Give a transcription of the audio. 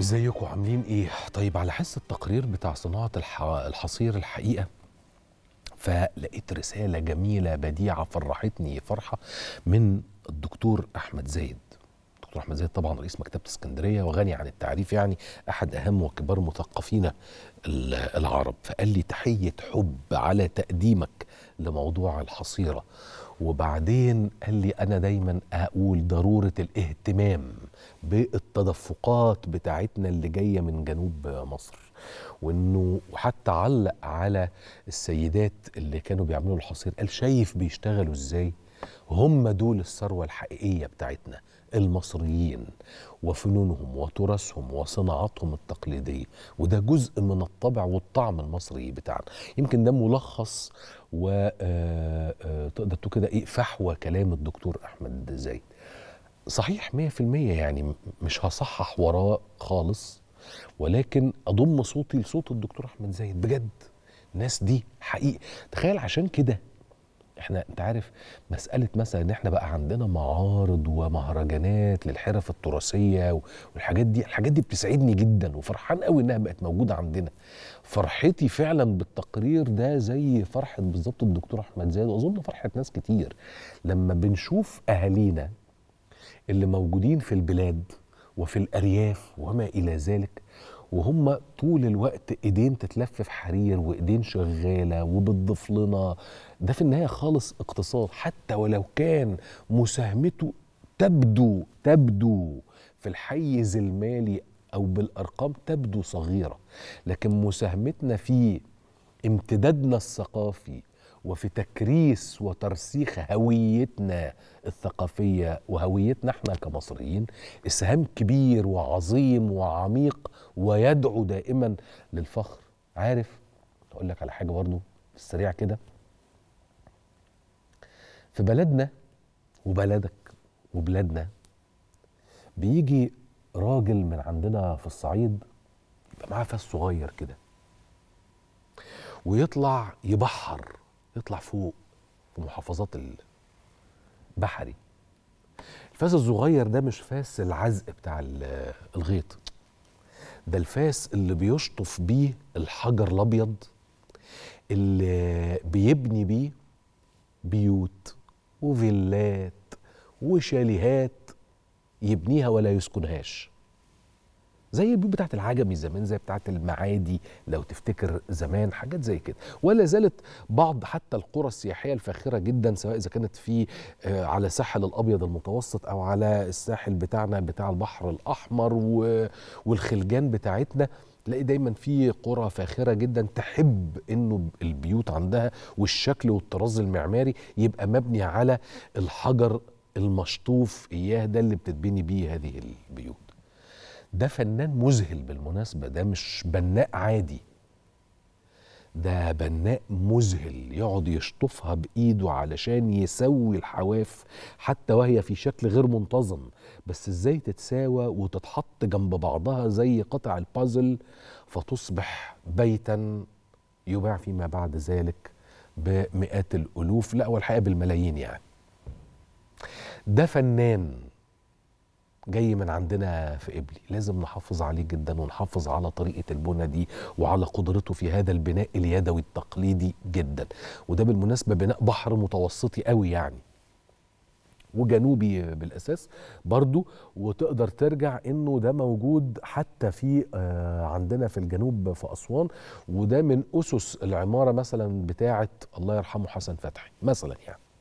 ازيكم عاملين ايه؟ طيب على حس التقرير بتاع صناعة الح... الحصير الحقيقة فلقيت رسالة جميلة بديعة فرحتني فرحة من الدكتور أحمد زايد الدكتور احمد زيد طبعا رئيس مكتبه اسكندريه وغني عن التعريف يعني احد اهم وكبار مثقفينا العرب فقال لي تحيه حب على تقديمك لموضوع الحصيره وبعدين قال لي انا دايما اقول ضروره الاهتمام بالتدفقات بتاعتنا اللي جايه من جنوب مصر وانه حتى علق على السيدات اللي كانوا بيعملوا الحصير قال شايف بيشتغلوا ازاي هم دول الثروة الحقيقية بتاعتنا المصريين وفنونهم وتراثهم وصناعاتهم التقليدية وده جزء من الطبع والطعم المصري بتاعنا يمكن ده ملخص وتقدر آه، آه، تقول كده ايه فحوى كلام الدكتور أحمد زايد صحيح 100% يعني مش هصحح وراه خالص ولكن أضم صوتي لصوت الدكتور أحمد زايد بجد الناس دي حقيقي تخيل عشان كده احنا انت عارف مساله مثلا ان احنا بقى عندنا معارض ومهرجانات للحرف التراثيه والحاجات دي الحاجات دي بتسعدني جدا وفرحان قوي انها بقت موجوده عندنا فرحتي فعلا بالتقرير ده زي فرحه بالظبط الدكتور احمد زاد واظن فرحه ناس كتير لما بنشوف اهالينا اللي موجودين في البلاد وفي الارياف وما الى ذلك وهم طول الوقت ايدين تتلف في حرير وايدين شغاله وبتضيف لنا ده في النهايه خالص اقتصاد حتى ولو كان مساهمته تبدو تبدو في الحيز المالي او بالارقام تبدو صغيره لكن مساهمتنا في امتدادنا الثقافي وفي تكريس وترسيخ هويتنا الثقافيه وهويتنا احنا كمصريين اسهام كبير وعظيم وعميق ويدعو دائما للفخر عارف اقول لك على حاجه برضو في السريع كده في بلدنا وبلدك وبلادنا بيجي راجل من عندنا في الصعيد يبقى معاه فاس صغير كده ويطلع يبحر يطلع فوق في محافظات البحري الفاس الصغير ده مش فاس العزق بتاع الغيط ده الفاس اللي بيشطف بيه الحجر الابيض اللي بيبني بيه بيوت وفيلات وشاليهات يبنيها ولا يسكنهاش زي البيوت بتاعت العجمي زمان زي بتاعت المعادي لو تفتكر زمان حاجات زي كده ولا زالت بعض حتى القرى السياحيه الفاخره جدا سواء اذا كانت في آه، على ساحل الابيض المتوسط او على الساحل بتاعنا بتاع البحر الاحمر والخلجان بتاعتنا تلاقي دايما في قرى فاخره جدا تحب انه البيوت عندها والشكل والطراز المعماري يبقى مبني على الحجر المشطوف اياه ده اللي بتتبني بيه هذه البيوت ده فنان مذهل بالمناسبة ده مش بناء عادي ده بناء مذهل يقعد يشطفها بايده علشان يسوي الحواف حتى وهي في شكل غير منتظم بس ازاي تتساوى وتتحط جنب بعضها زي قطع البازل فتصبح بيتا يباع فيما بعد ذلك بمئات الالوف لا والحقيقه بالملايين يعني ده فنان جاي من عندنا في قبلي لازم نحافظ عليه جدا ونحافظ على طريقة البنى دي وعلى قدرته في هذا البناء اليدوي التقليدي جدا وده بالمناسبة بناء بحر متوسطي قوي يعني وجنوبي بالاساس برضو وتقدر ترجع انه ده موجود حتى في آه، عندنا في الجنوب في اسوان وده من اسس العماره مثلا بتاعه الله يرحمه حسن فتحي مثلا يعني